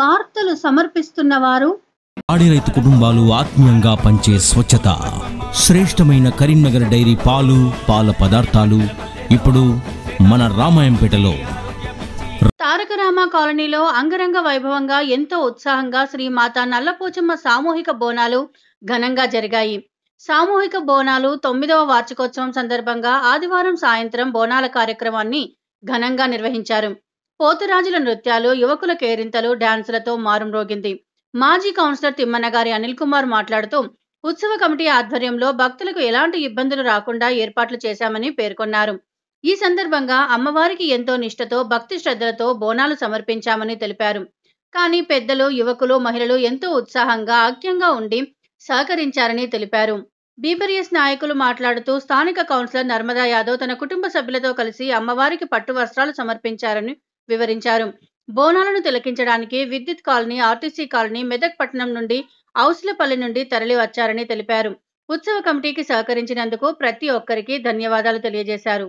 వార్తలు సమర్పిస్తున్న వారు పాడి రైతు కుటుంబాలు ఆత్మీయంగా పంచే స్వచ్ఛత శ్రేష్టమైన కరీంనగర్ డైరీ పాలు పాల పదార్థాలు ఇప్పుడు మన రామాయంపేటలో రామ కాలనీలో అంగరంగ వైభవంగా ఎంతో ఉత్సాహంగా శ్రీ మాతా నల్లపోచమ్మ సామూహిక బోనాలు ఘనంగా జరిగాయి సామూహిక బోనాలు తొమ్మిదవ వార్షికోత్సవం సందర్భంగా ఆదివారం సాయంత్రం బోనాల కార్యక్రమాన్ని ఘనంగా నిర్వహించారు పోతురాజుల నృత్యాలు యువకుల కేరింతలు డాన్సులతో మారం రోగింది మాజీ కౌన్సిలర్ తిమ్మన్నగారి అనిల్ కుమార్ మాట్లాడుతూ ఉత్సవ కమిటీ ఆధ్వర్యంలో భక్తులకు ఎలాంటి ఇబ్బందులు రాకుండా ఏర్పాట్లు చేశామని పేర్కొన్నారు ఈ సందర్భంగా అమ్మవారికి ఎంతో నిష్టతో భక్తి శ్రద్ధలతో బోనాలు సమర్పించామని తెలిపారు కానీ పెద్దలు యువకులు మహిళలు ఎంతో ఉత్సాహంగా ఆక్యంగా ఉండి సహకరించారని తెలిపారు బీబీఎస్ నాయకులు మాట్లాడుతూ స్థానిక కౌన్సిలర్ నర్మదా యాదవ్ తన కుటుంబ సభ్యులతో కలిసి అమ్మవారికి పట్టు వస్త్రాలు సమర్పించారని వివరించారు బోనాలను తిలకించడానికి విద్యుత్ కాలనీ ఆర్టీసీ కాలనీ మెదక్ పట్టణం నుండి ఔసులపల్లి నుండి తరలివచ్చారని తెలిపారు ఉత్సవ కమిటీకి సహకరించినందుకు ప్రతి ఒక్కరికి ధన్యవాదాలు తెలియజేశారు